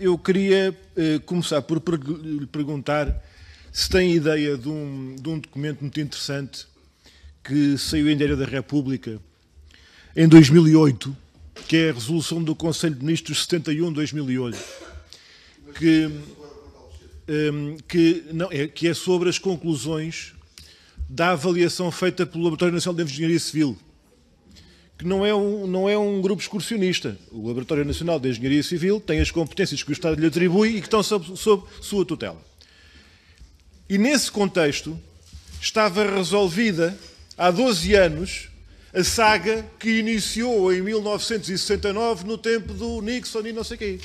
Eu queria eh, começar por lhe perguntar se tem ideia de um, de um, documento muito interessante que saiu em Diário da República em 2008, que é a resolução do Conselho de Ministros 71 de 2008, que, eh, que, não, é, que é sobre as conclusões da avaliação feita pelo Laboratório Nacional de Engenharia Civil, que não é, um, não é um grupo excursionista. O Laboratório Nacional de Engenharia Civil tem as competências que o Estado lhe atribui e que estão sob, sob sua tutela. E nesse contexto estava resolvida há 12 anos a saga que iniciou em 1969 no tempo do Nixon e não sei quê.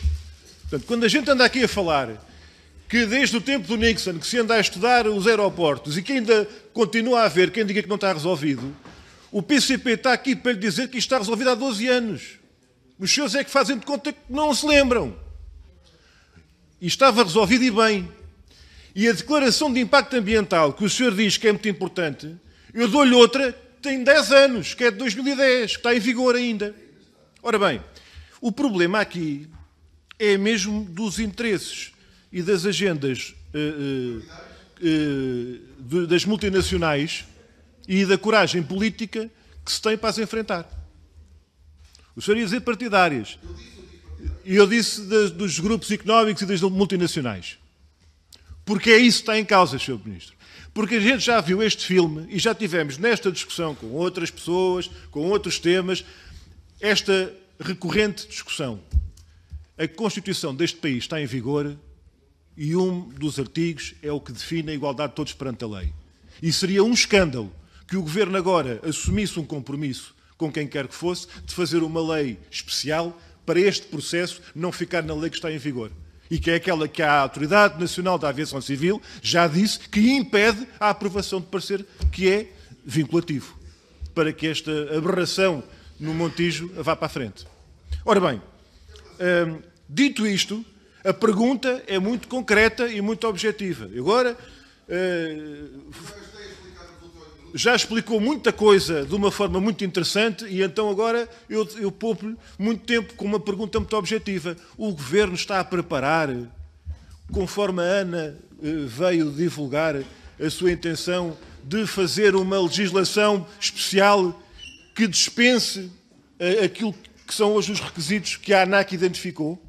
Portanto, quando a gente anda aqui a falar que desde o tempo do Nixon que se anda a estudar os aeroportos e que ainda continua a haver quem diga que não está resolvido, o PCP está aqui para lhe dizer que isto está resolvido há 12 anos. Os senhores é que fazem de conta que não se lembram. E estava resolvido e bem. E a declaração de impacto ambiental, que o senhor diz que é muito importante, eu dou-lhe outra que tem 10 anos, que é de 2010, que está em vigor ainda. Ora bem, o problema aqui é mesmo dos interesses e das agendas uh, uh, uh, das multinacionais e da coragem política que se tem para as enfrentar. O senhor ia dizer partidárias. E eu disse dos grupos económicos e das multinacionais. Porque é isso que está em causa, Sr. Ministro. Porque a gente já viu este filme e já tivemos nesta discussão com outras pessoas, com outros temas, esta recorrente discussão. A Constituição deste país está em vigor e um dos artigos é o que define a igualdade de todos perante a lei. E seria um escândalo que o governo agora assumisse um compromisso com quem quer que fosse de fazer uma lei especial para este processo não ficar na lei que está em vigor. E que é aquela que a Autoridade Nacional da Aviação Civil já disse que impede a aprovação de parecer que é vinculativo para que esta aberração no Montijo vá para a frente. Ora bem, hum, dito isto, a pergunta é muito concreta e muito objetiva. Agora. Uh, já explicou muita coisa de uma forma muito interessante e então agora eu, eu poupo-lhe muito tempo com uma pergunta muito objetiva. O Governo está a preparar, conforme a Ana eh, veio divulgar, a sua intenção de fazer uma legislação especial que dispense eh, aquilo que são hoje os requisitos que a ANAC identificou?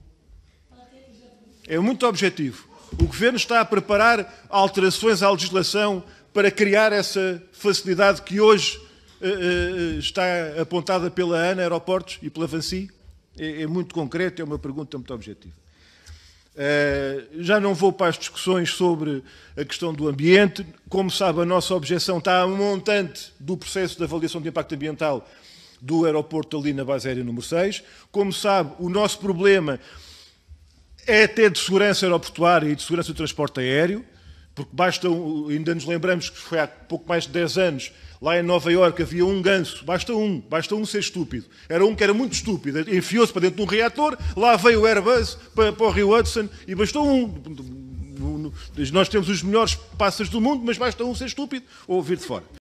É muito objetivo. O Governo está a preparar alterações à legislação para criar essa facilidade que hoje uh, uh, está apontada pela ANA Aeroportos e pela VANCI? É, é muito concreto, é uma pergunta muito objetiva. Uh, já não vou para as discussões sobre a questão do ambiente. Como sabe, a nossa objeção está a um montante do processo de avaliação de impacto ambiental do aeroporto ali na base aérea número 6. Como sabe, o nosso problema é até de segurança aeroportuária e de segurança do transporte aéreo. Porque basta, ainda nos lembramos que foi há pouco mais de 10 anos, lá em Nova Iorque havia um ganso, basta um, basta um ser estúpido. Era um que era muito estúpido, enfiou-se para dentro de um reator, lá veio o Airbus para, para o Rio Hudson e bastou um. Nós temos os melhores pássaros do mundo, mas basta um ser estúpido ou vir de fora.